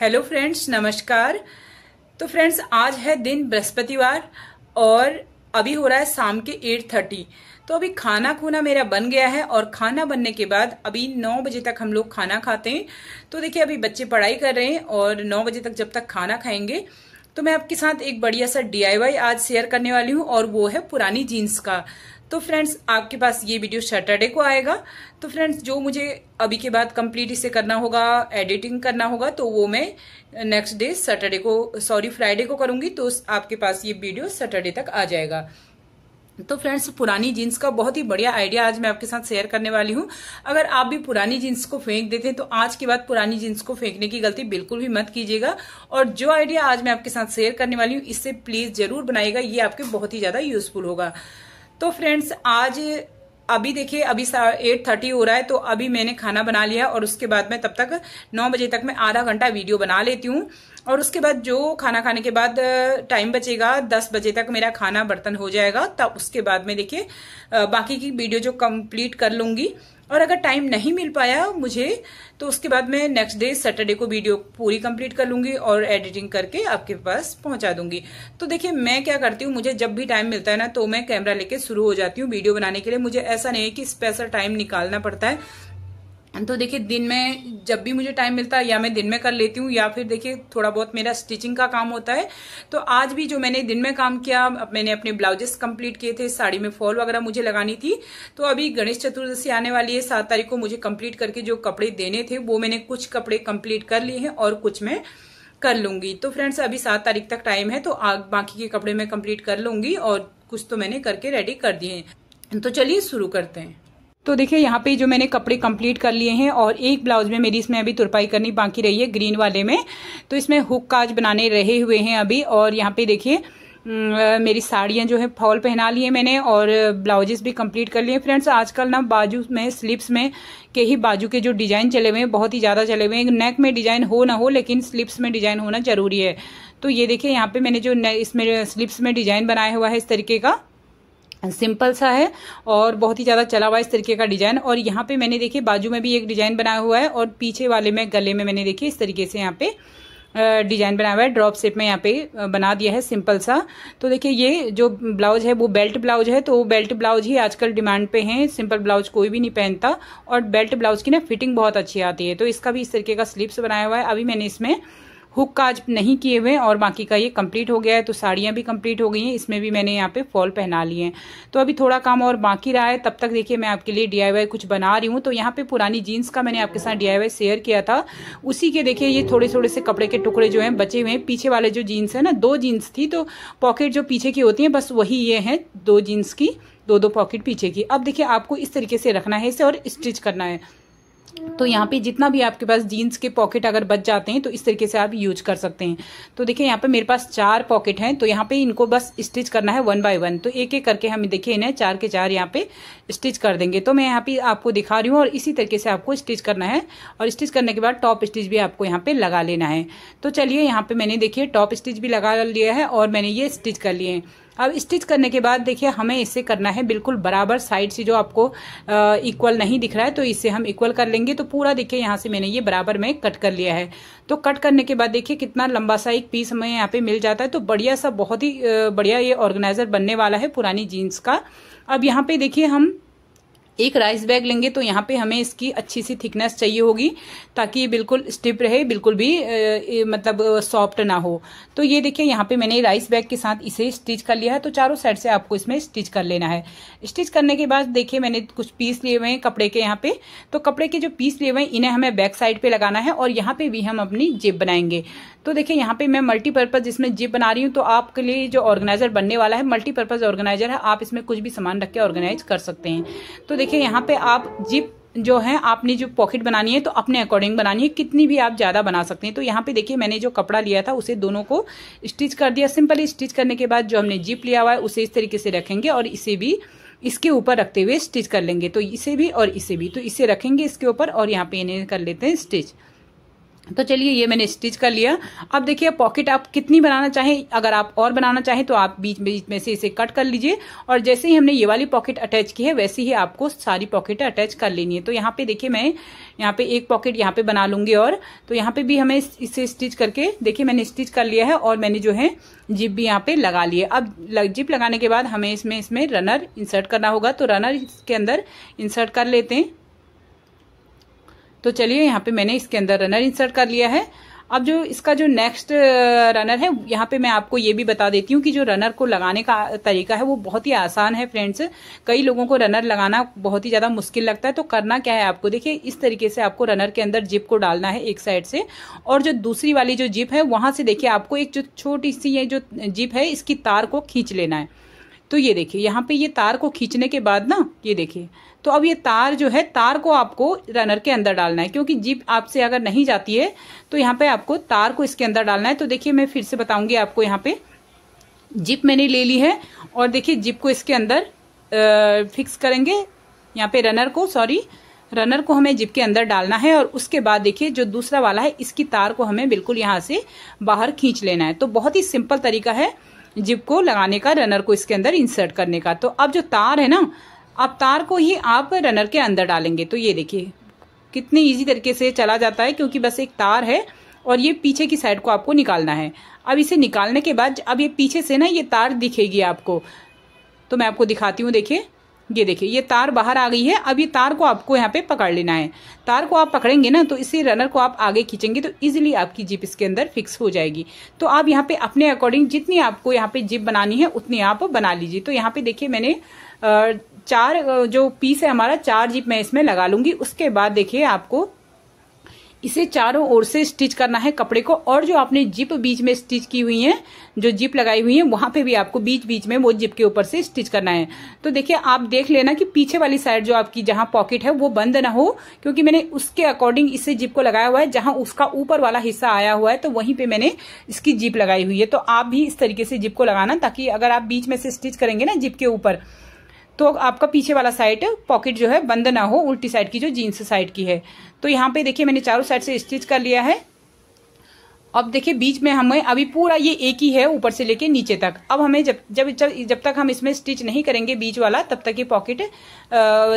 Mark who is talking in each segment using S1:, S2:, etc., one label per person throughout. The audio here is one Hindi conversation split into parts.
S1: हेलो फ्रेंड्स नमस्कार तो फ्रेंड्स आज है दिन बृहस्पतिवार और अभी हो रहा है शाम के एट थर्टी तो अभी खाना खूना मेरा बन गया है और खाना बनने के बाद अभी नौ बजे तक हम लोग खाना खाते हैं तो देखिए अभी बच्चे पढ़ाई कर रहे हैं और नौ बजे तक जब तक खाना खाएंगे तो मैं आपके साथ एक बढ़िया सा डी आज शेयर करने वाली हूँ और वो है पुरानी जीन्स का तो फ्रेंड्स आपके पास ये वीडियो सैटरडे को आएगा तो फ्रेंड्स जो मुझे अभी के बाद कंप्लीट इसे करना होगा एडिटिंग करना होगा तो वो मैं नेक्स्ट डे सैटरडे को सॉरी फ्राइडे को करूंगी तो आपके पास ये वीडियो सैटरडे तक आ जाएगा तो फ्रेंड्स पुरानी जीन्स का बहुत ही बढ़िया आइडिया आज मैं आपके साथ शेयर करने वाली हूं अगर आप भी पुरानी जीन्स को फेंक देते हैं तो आज के बाद पुरानी जीन्स को फेंकने की गलती बिल्कुल भी मत कीजिएगा और जो आइडिया आज मैं आपके साथ शेयर करने वाली हूँ इससे प्लीज जरूर बनाएगा ये आपके बहुत ही ज्यादा यूजफुल होगा तो फ्रेंड्स आज अभी देखिए अभी एट थर्टी हो रहा है तो अभी मैंने खाना बना लिया और उसके बाद मैं तब तक नौ बजे तक मैं आधा घंटा वीडियो बना लेती हूँ और उसके बाद जो खाना खाने के बाद टाइम बचेगा दस बजे तक मेरा खाना बर्तन हो जाएगा तब उसके बाद में देखिए बाकी की वीडियो जो कंप्लीट कर लूंगी और अगर टाइम नहीं मिल पाया मुझे तो उसके बाद मैं नेक्स्ट डे सैटरडे को वीडियो पूरी कंप्लीट कर लूंगी और एडिटिंग करके आपके पास पहुंचा दूंगी तो देखिए मैं क्या करती हूँ मुझे जब भी टाइम मिलता है ना तो मैं कैमरा लेके शुरू हो जाती हूँ वीडियो बनाने के लिए मुझे ऐसा नहीं है कि स्पेशल टाइम निकालना पड़ता है तो देखिए दिन में जब भी मुझे टाइम मिलता है या मैं दिन में कर लेती हूँ या फिर देखिए थोड़ा बहुत मेरा स्टिचिंग का काम होता है तो आज भी जो मैंने दिन में काम किया मैंने अपने ब्लाउजेस कंप्लीट किए थे साड़ी में फॉल वगैरह मुझे लगानी थी तो अभी गणेश चतुर्दशी आने वाली है सात तारीख को मुझे कम्प्लीट करके जो कपड़े देने थे वो मैंने कुछ कपड़े कम्प्लीट कर लिए हैं और कुछ मैं कर लूंगी तो फ्रेंड्स अभी सात तारीख तक टाइम है तो बाकी के कपड़े मैं कम्प्लीट कर लूंगी और कुछ तो मैंने करके रेडी कर दिए हैं तो चलिए शुरू करते हैं तो देखिए यहाँ पे जो मैंने कपड़े कंप्लीट कर लिए हैं और एक ब्लाउज में मेरी इसमें अभी तुरपाई करनी बाकी रही है ग्रीन वाले में तो इसमें हुक काज बनाने रहे हुए हैं अभी और यहाँ पे देखिए मेरी साड़ियाँ जो है फॉल पहना लिए मैंने और ब्लाउजेस भी कंप्लीट कर लिए फ्रेंड्स आजकल ना बाजू में स्लिप्स में के ही बाजू के जो डिज़ाइन चले हुए हैं बहुत ही ज़्यादा चले हुए हैं नेक में डिज़ाइन हो ना हो लेकिन स्लिप्स में डिज़ाइन होना ज़रूरी है तो ये देखिए यहाँ पे मैंने जो इसमें स्लिप्स में डिज़ाइन बनाया हुआ है इस तरीके का सिंपल सा है और बहुत ही ज़्यादा चला हुआ इस तरीके का डिजाइन और यहाँ पे मैंने देखिए बाजू में भी एक डिजाइन बनाया हुआ है और पीछे वाले में गले में मैंने देखिए इस तरीके से यहाँ पे डिजाइन बनाया हुआ है ड्रॉप शेप में यहाँ पे बना दिया है सिंपल सा तो देखिए ये जो ब्लाउज है वो बेल्ट ब्लाउज है तो बेल्ट ब्लाउज ही आजकल डिमांड पे हैं सिंपल ब्लाउज कोई भी नहीं पहनता और बेल्ट ब्लाउज की ना फिटिंग बहुत अच्छी आती है तो इसका भी इस तरीके का स्लीप्स बनाया हुआ है अभी मैंने इसमें हुक का आज नहीं किए हुए और बाकी का ये कंप्लीट हो गया है तो साड़ियाँ भी कंप्लीट हो गई हैं इसमें भी मैंने यहाँ पे फॉल पहना लिए हैं तो अभी थोड़ा काम और बाकी रहा है तब तक देखिए मैं आपके लिए डी कुछ बना रही हूँ तो यहाँ पे पुरानी जीन्स का मैंने आपके साथ डी शेयर किया था उसी के देखिए ये थोड़े थोड़े से कपड़े के टुकड़े जो हैं बचे हुए हैं पीछे वाले जो जीन्स है ना दो जीन्स थी तो पॉकेट जो पीछे की होती है बस वही ये है दो जीन्स की दो दो पॉकेट पीछे की अब देखिए आपको इस तरीके से रखना है इसे और स्टिच करना है तो यहाँ पे जितना भी आपके पास जीन्स के पॉकेट अगर बच जाते हैं तो इस तरीके से आप यूज कर सकते हैं तो देखिए यहाँ पे मेरे पास चार पॉकेट हैं तो यहाँ पे इनको बस स्टिच करना है वन बाय वन तो एक एक करके हम देखिए इन्हें चार के चार यहाँ पे स्टिच कर देंगे तो मैं यहाँ पे आपको दिखा रही हूँ और इसी तरीके से आपको स्टिच करना है और स्टिच करने के बाद टॉप स्टिच भी आपको यहाँ पे लगा लेना है तो चलिए यहाँ पे मैंने देखिए टॉप स्टिच भी लगा लिया है और मैंने ये स्टिच कर लिए हैं अब स्टिच करने के बाद देखिए हमें इसे करना है बिल्कुल बराबर साइड से जो आपको इक्वल नहीं दिख रहा है तो इसे हम इक्वल कर लेंगे तो पूरा देखिए यहाँ से मैंने ये बराबर में कट कर लिया है तो कट करने के बाद देखिए कितना लंबा सा एक पीस हमें यहाँ पे मिल जाता है तो बढ़िया सा बहुत ही बढ़िया ये ऑर्गेनाइजर बनने वाला है पुरानी जीन्स का अब यहाँ पे देखिए हम एक राइस बैग लेंगे तो यहाँ पे हमें इसकी अच्छी सी थिकनेस चाहिए होगी ताकि बिल्कुल स्टिप रहे बिल्कुल भी ए, मतलब सॉफ्ट ना हो तो ये देखिए यहाँ पे मैंने राइस बैग के साथ इसे स्टिच कर लिया है तो चारों साइड से आपको इसमें स्टिच कर लेना है स्टिच करने के बाद देखिए मैंने कुछ पीस लिए हुए हैं कपड़े के यहाँ पे तो कपड़े के जो पीस लिए हुए हैं इन्हें हमें बैक साइड पे लगाना है और यहाँ पे भी हम अपनी जिप बनाएंगे तो देखिये यहाँ पे मैं मल्टीपर्पज इसमें जिप बना रही हूँ तो आपके लिए जो ऑर्गेनाइजर बनने वाला है मल्टीपर्पज ऑर्गेनाइजर है आप इसमें कुछ भी सामान रख के ऑर्गेनाइज कर सकते हैं तो देखिए देखिए यहाँ पे आप जिप जो है आपने जो पॉकेट बनानी है तो अपने अकॉर्डिंग बनानी है कितनी भी आप ज़्यादा बना सकते हैं तो यहाँ पे देखिए मैंने जो कपड़ा लिया था उसे दोनों को स्टिच कर दिया सिंपली स्टिच करने के बाद जो हमने जिप लिया हुआ है उसे इस तरीके से रखेंगे और इसे भी इसके ऊपर रखते हुए स्टिच कर लेंगे तो इसे भी और इसे भी तो इसे रखेंगे इसके ऊपर और यहाँ पे इन्हें कर लेते हैं स्टिच तो चलिए ये मैंने स्टिच कर लिया अब देखिए पॉकेट आप कितनी बनाना चाहें अगर आप और बनाना चाहें तो आप बीच बीच में से इसे कट कर लीजिए और जैसे ही हमने ये वाली पॉकेट अटैच की है वैसे ही आपको सारी पॉकेट अटैच कर लेनी है तो यहाँ पे देखिए मैं यहाँ पे एक पॉकेट यहाँ पे बना लूंगी और तो यहाँ पे भी हमें इसे स्टिच करके देखिए मैंने स्टिच कर लिया है और मैंने जो है जिप भी यहाँ पे लगा लिए अब जिप लगाने के बाद हमें इसमें इसमें रनर इंसर्ट करना होगा तो रनर इसके अंदर इंसर्ट कर लेते हैं तो चलिए यहाँ पे मैंने इसके अंदर रनर इंसर्ट कर लिया है अब जो इसका जो नेक्स्ट रनर uh, है यहाँ पे मैं आपको ये भी बता देती हूँ कि जो रनर को लगाने का तरीका है वो बहुत ही आसान है फ्रेंड्स कई लोगों को रनर लगाना बहुत ही ज़्यादा मुश्किल लगता है तो करना क्या है आपको देखिए इस तरीके से आपको रनर के अंदर जिप को डालना है एक साइड से और जो दूसरी वाली जो जिप है वहाँ से देखिए आपको एक जो छोटी सी ये जो जिप है इसकी तार को खींच लेना है तो ये देखिए यहाँ पे ये तार को खींचने के बाद ना ये देखिए तो अब ये तार जो है तार को आपको रनर के अंदर डालना है क्योंकि जीप आपसे अगर नहीं जाती है तो यहाँ पे आपको तार को इसके अंदर डालना है तो देखिए मैं फिर से बताऊंगी आपको यहाँ पे जिप मैंने ले ली है और देखिए जिप को इसके अंदर आ, फिक्स करेंगे यहाँ पे रनर को सॉरी रनर को हमें जिप के अंदर डालना है और उसके बाद देखिए जो दूसरा वाला है इसकी तार को हमें बिल्कुल यहाँ से बाहर खींच लेना है तो बहुत ही सिंपल तरीका है जिप को लगाने का रनर को इसके अंदर इंसर्ट करने का तो अब जो तार है ना अब तार को ही आप रनर के अंदर डालेंगे तो ये देखिए कितने इजी तरीके से चला जाता है क्योंकि बस एक तार है और ये पीछे की साइड को आपको निकालना है अब इसे निकालने के बाद अब ये पीछे से ना ये तार दिखेगी आपको तो मैं आपको दिखाती हूँ देखिए ये देखिए ये तार बाहर आ गई है अब ये तार को आपको यहाँ पे पकड़ लेना है तार को आप पकड़ेंगे ना तो इसी रनर को आप आगे खींचेंगे तो इजीली आपकी जिप इसके अंदर फिक्स हो जाएगी तो आप यहाँ पे अपने अकॉर्डिंग जितनी आपको यहाँ पे जिप बनानी है उतनी आप बना लीजिए तो यहाँ पे देखिए मैंने चार जो पीस है हमारा चार जिप मैं इसमें लगा लूंगी उसके बाद देखिए आपको इसे चारों ओर से स्टिच करना है कपड़े को और जो आपने जिप बीच में स्टिच की हुई है जो जिप लगाई हुई है वहां पे भी आपको बीच बीच में वो जिप के ऊपर से स्टिच करना है तो देखिए आप देख लेना कि पीछे वाली साइड जो आपकी जहां पॉकेट है वो बंद ना हो क्योंकि मैंने उसके अकॉर्डिंग इसे जिप को लगाया हुआ है जहां उसका ऊपर वाला हिस्सा आया हुआ है तो वहीं पे मैंने इसकी जिप लगाई हुई है तो आप भी इस तरीके से जिप को लगाना ताकि अगर आप बीच में से स्टिच करेंगे ना जिप के ऊपर तो आपका पीछे वाला साइड पॉकेट जो है बंद ना हो उल्टी साइड की जो जीन्स साइड की है तो यहाँ पे देखिए मैंने चारों साइड से स्टिच कर लिया है अब देखिए बीच में हमें अभी पूरा ये एक ही है ऊपर से लेके नीचे तक अब हमें जब जब जब जब तक हम इसमें स्टिच नहीं करेंगे बीच वाला तब तक ये पॉकेट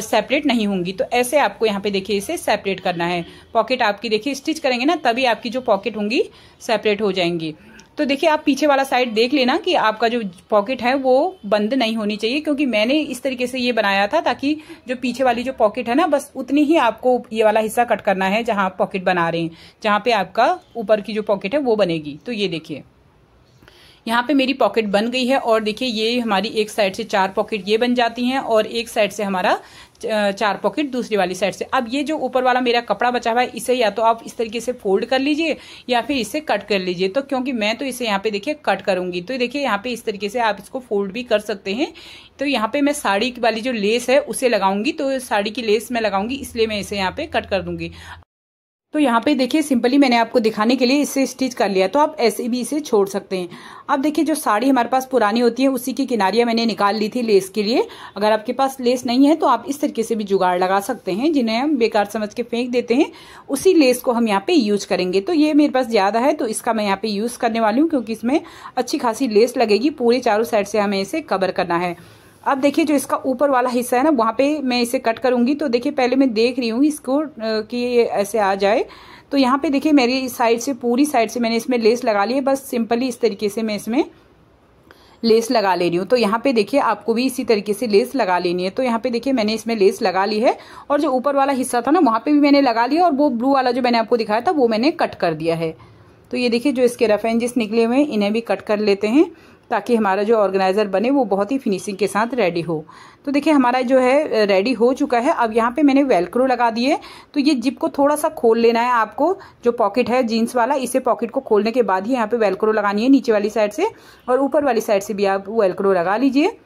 S1: सेपरेट नहीं होंगी तो ऐसे आपको यहाँ पे देखिए इसे सेपरेट करना है पॉकेट आपकी देखिए स्टिच करेंगे ना तभी आपकी जो पॉकेट होंगी सेपरेट हो जाएंगी तो देखिए आप पीछे वाला साइड देख लेना कि आपका जो पॉकेट है वो बंद नहीं होनी चाहिए क्योंकि मैंने इस तरीके से ये बनाया था ताकि जो पीछे वाली जो पॉकेट है ना बस उतनी ही आपको ये वाला हिस्सा कट करना है जहां आप पॉकेट बना रहे हैं जहां पे आपका ऊपर की जो पॉकेट है वो बनेगी तो ये देखिए यहाँ पे मेरी पॉकेट बन गई है और देखिए ये हमारी एक साइड से चार पॉकेट ये बन जाती हैं और एक साइड से हमारा चार पॉकेट दूसरी वाली साइड से अब ये जो ऊपर वाला मेरा कपड़ा बचा हुआ है इसे या तो आप इस तरीके से फोल्ड कर लीजिए या फिर इसे कट कर लीजिए तो क्योंकि मैं तो इसे यहाँ पे देखिए कट करूंगी तो देखिए यहाँ पे इस तरीके से आप इसको फोल्ड भी कर सकते हैं तो यहाँ पे मैं साड़ी वाली जो लेस है उसे लगाऊंगी तो साड़ी की लेस मैं लगाऊंगी इसलिए मैं इसे यहाँ पे कट कर दूंगी तो यहाँ पे देखिए सिंपली मैंने आपको दिखाने के लिए इसे स्टिच कर लिया तो आप ऐसे भी इसे छोड़ सकते हैं अब देखिए जो साड़ी हमारे पास पुरानी होती है उसी की किनारियां मैंने निकाल ली थी लेस के लिए अगर आपके पास लेस नहीं है तो आप इस तरीके से भी जुगाड़ लगा सकते हैं जिन्हें हम बेकार समझ के फेंक देते हैं उसी लेस को हम यहाँ पे यूज करेंगे तो ये मेरे पास ज़्यादा है तो इसका मैं यहाँ पे यूज़ करने वाली हूँ क्योंकि इसमें अच्छी खासी लेस लगेगी पूरे चारों साइड से हमें इसे कवर करना है अब देखिए जो इसका ऊपर वाला हिस्सा है ना वहाँ पे मैं इसे कट करूँगी तो देखिए पहले मैं देख रही हूँ इसको कि ये ऐसे आ जाए तो यहाँ पे देखिए मेरी साइड से पूरी साइड से मैंने इसमें लेस लगा ली है बस सिंपली इस तरीके से मैं इसमें लेस लगा ले रही हूँ तो यहाँ पे देखिए आपको भी इसी तरीके से लेस लगा लेनी है तो यहाँ पे देखिए मैंने इसमें लेस लगा ली है और जो ऊपर वाला हिस्सा था ना वहाँ पे भी मैंने लगा लिया और वो ब्लू वाला जो मैंने आपको दिखाया था वो मैंने कट कर दिया है तो ये देखिए जो इसके रफेंजेस निकले हुए हैं इन्हें भी कट कर लेते हैं ताकि हमारा जो ऑर्गेनाइज़र बने वो बहुत ही फिनिशिंग के साथ रेडी हो तो देखिए हमारा जो है रेडी हो चुका है अब यहाँ पे मैंने वेलक्रो लगा दिए तो ये जिप को थोड़ा सा खोल लेना है आपको जो पॉकेट है जीन्स वाला इसे पॉकेट को खोलने के बाद ही यहाँ पे वेलक्रो लगानी है नीचे वाली साइड से और ऊपर वाली साइड से भी आप वेलक्रो लगा लीजिए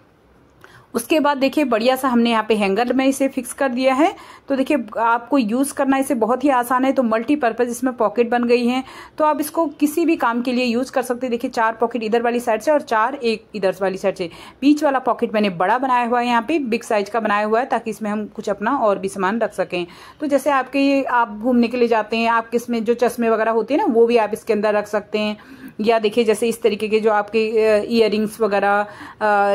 S1: उसके बाद देखिए बढ़िया सा हमने यहाँ पे हैंगर में इसे फिक्स कर दिया है तो देखिए आपको यूज़ करना इसे बहुत ही आसान है तो मल्टीपर्पज़ इसमें पॉकेट बन गई है तो आप इसको किसी भी काम के लिए यूज़ कर सकते हैं देखिए चार पॉकेट इधर वाली साइड से और चार एक इधर वाली साइड से बीच वाला पॉकेट मैंने बड़ा बनाया हुआ है यहाँ पे बिग साइज का बनाया हुआ है ताकि इसमें हम कुछ अपना और भी सामान रख सकें तो जैसे आपके ये आप घूमने के लिए जाते हैं आपके इसमें जो चश्मे वगैरह होते हैं ना वो भी आप इसके अंदर रख सकते हैं या देखिए जैसे इस तरीके के जो आपके इयर वगैरह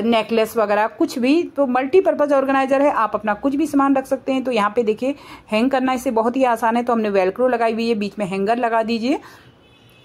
S1: नेकलेस वगैरह कुछ भी तो मल्टीपर्पज़ ऑर्गेनाइजर है आप अपना कुछ भी सामान रख सकते हैं तो यहाँ पे देखिए हैंग करना इसे बहुत ही आसान है तो हमने वेलक्रो लगाई हुई है बीच में हैंगर लगा दीजिए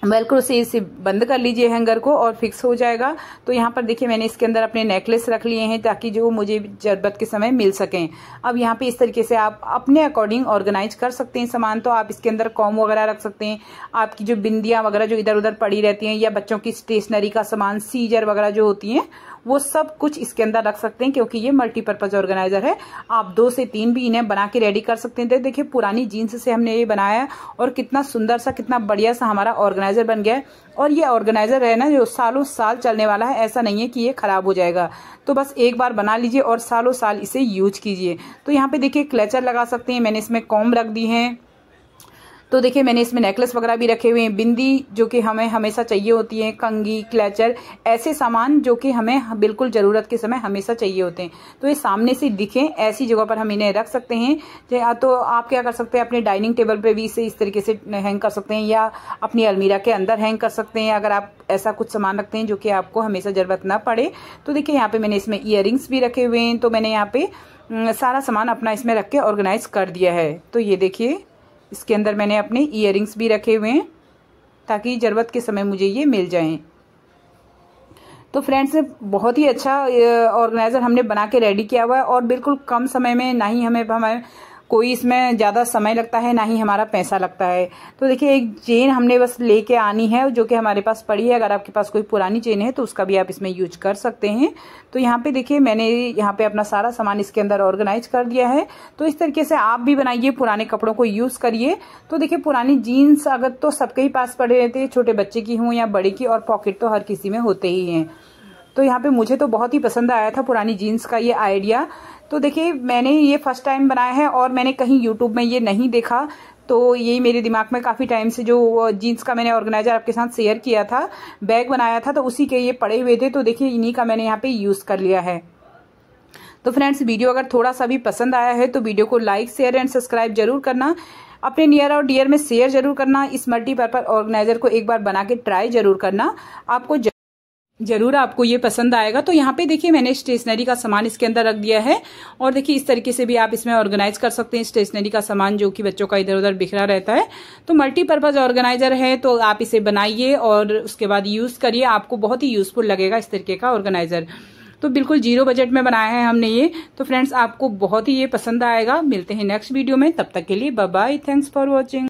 S1: वेलक्रो से इसे बंद कर लीजिए हैंगर को और फिक्स हो जाएगा तो यहाँ पर देखिए मैंने इसके अंदर अपने नेकलेस रख लिए हैं ताकि जो मुझे ज़रूरत के समय मिल सकें अब यहाँ पे इस तरीके से आप अपने अकॉर्डिंग ऑर्गेनाइज कर सकते हैं सामान तो आप इसके अंदर कॉम वगैरह रख सकते हैं आपकी जो बिंदिया वगैरह जो इधर उधर पड़ी रहती हैं या बच्चों की स्टेशनरी का सामान सीजर वगैरह जो होती हैं वो सब कुछ इसके अंदर रख सकते हैं क्योंकि ये मल्टीपर्पज ऑर्गेनाइजर है आप दो से तीन भी इन्हें बना के रेडी कर सकते हैं देखिए पुरानी जीन्स से हमने ये बनाया और कितना सुंदर सा कितना बढ़िया सा हमारा ऑर्गेनाइजर बन गया है और ये ऑर्गेनाइजर है ना जो सालों साल चलने वाला है ऐसा नहीं है कि ये खराब हो जाएगा तो बस एक बार बना लीजिए और सालों साल इसे यूज कीजिए तो यहाँ पे देखिए क्लेचर लगा सकते हैं मैंने इसमें कॉम रख दी है तो देखिए मैंने इसमें नेकलेस वगैरह भी रखे हुए हैं बिंदी जो कि हमें हमेशा चाहिए होती है कंगी क्लेचर ऐसे सामान जो कि हमें बिल्कुल ज़रूरत के समय हमेशा चाहिए होते हैं तो ये सामने से दिखें ऐसी जगह पर हम इन्हें रख सकते हैं तो आप क्या कर सकते हैं अपने डाइनिंग टेबल पर भी इसे इस तरीके से हैंग कर सकते हैं या अपनी अलमीरा के अंदर हैंग कर सकते हैं अगर आप ऐसा कुछ सामान रखते हैं जो कि आपको हमेशा ज़रूरत ना पड़े तो देखिए यहाँ पे मैंने इसमें इयर भी रखे हुए हैं तो मैंने यहाँ पे सारा सामान अपना इसमें रख के ऑर्गेनाइज कर दिया है तो ये देखिए इसके अंदर मैंने अपने इयर भी रखे हुए हैं ताकि ज़रूरत के समय मुझे ये मिल जाएं तो फ्रेंड्स बहुत ही अच्छा ऑर्गेनाइज़र हमने बना के रेडी किया हुआ है और बिल्कुल कम समय में ना ही हमें हमें कोई इसमें ज़्यादा समय लगता है ना ही हमारा पैसा लगता है तो देखिए एक चेन हमने बस लेके आनी है जो कि हमारे पास पड़ी है अगर आपके पास कोई पुरानी चेन है तो उसका भी आप इसमें यूज कर सकते हैं तो यहाँ पे देखिए मैंने यहाँ पे अपना सारा सामान इसके अंदर ऑर्गेनाइज कर दिया है तो इस तरीके से आप भी बनाइए पुराने कपड़ों को यूज़ करिए तो देखिए पुरानी जीन्स अगर तो सबके ही पास पड़े रहते हैं छोटे बच्चे की हों या बड़े की और पॉकेट तो हर किसी में होते ही हैं तो यहाँ पे मुझे तो बहुत ही पसंद आया था पुरानी जीन्स का ये आइडिया तो देखिए मैंने ये फर्स्ट टाइम बनाया है और मैंने कहीं यूट्यूब में ये नहीं देखा तो यही मेरे दिमाग में काफ़ी टाइम से जो जीन्स का मैंने ऑर्गेनाइजर आपके साथ शेयर किया था बैग बनाया था तो उसी के ये पड़े हुए थे तो देखिए इन्हीं का मैंने यहाँ पे यूज़ कर लिया है तो फ्रेंड्स वीडियो अगर थोड़ा सा भी पसंद आया है तो वीडियो को लाइक शेयर एंड सब्सक्राइब जरूर करना अपने नियर और डियर में शेयर जरूर करना इस मल्टीपर्पज ऑर्गेनाइजर को एक बार बना के ट्राई जरूर करना आपको जरूर आपको ये पसंद आएगा तो यहाँ पे देखिए मैंने स्टेशनरी का सामान इसके अंदर रख दिया है और देखिए इस तरीके से भी आप इसमें ऑर्गेनाइज कर सकते हैं स्टेशनरी का सामान जो कि बच्चों का इधर उधर बिखरा रहता है तो मल्टीपर्पज़ ऑर्गेनाइजर है तो आप इसे बनाइए और उसके बाद यूज़ करिए आपको बहुत ही यूज़फुल लगेगा इस तरीके का ऑर्गेनाइजर तो बिल्कुल जीरो बजट में बनाया है हमने ये तो फ्रेंड्स आपको बहुत ही ये पसंद आएगा मिलते हैं नेक्स्ट वीडियो में तब तक के लिए बाय थैंक्स फॉर वॉचिंग